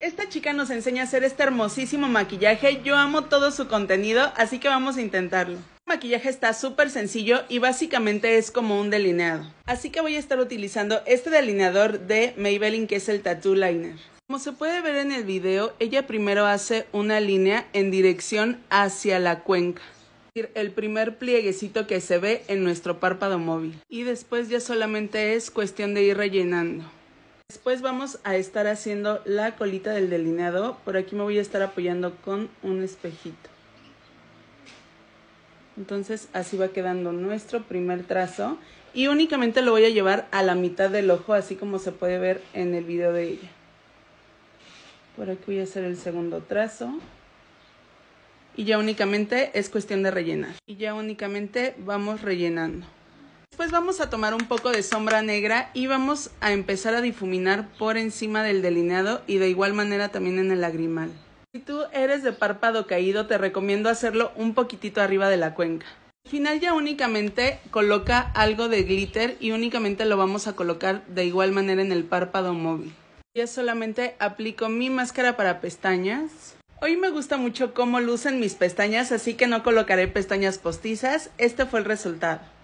Esta chica nos enseña a hacer este hermosísimo maquillaje, yo amo todo su contenido, así que vamos a intentarlo. El maquillaje está súper sencillo y básicamente es como un delineado. Así que voy a estar utilizando este delineador de Maybelline que es el Tattoo Liner. Como se puede ver en el video, ella primero hace una línea en dirección hacia la cuenca el primer plieguecito que se ve en nuestro párpado móvil y después ya solamente es cuestión de ir rellenando. Después vamos a estar haciendo la colita del delineado. Por aquí me voy a estar apoyando con un espejito. Entonces así va quedando nuestro primer trazo. Y únicamente lo voy a llevar a la mitad del ojo, así como se puede ver en el video de ella. Por aquí voy a hacer el segundo trazo. Y ya únicamente es cuestión de rellenar. Y ya únicamente vamos rellenando. Pues vamos a tomar un poco de sombra negra y vamos a empezar a difuminar por encima del delineado y de igual manera también en el lagrimal. Si tú eres de párpado caído, te recomiendo hacerlo un poquitito arriba de la cuenca. Al final ya únicamente coloca algo de glitter y únicamente lo vamos a colocar de igual manera en el párpado móvil. Ya solamente aplico mi máscara para pestañas. Hoy me gusta mucho cómo lucen mis pestañas, así que no colocaré pestañas postizas. Este fue el resultado.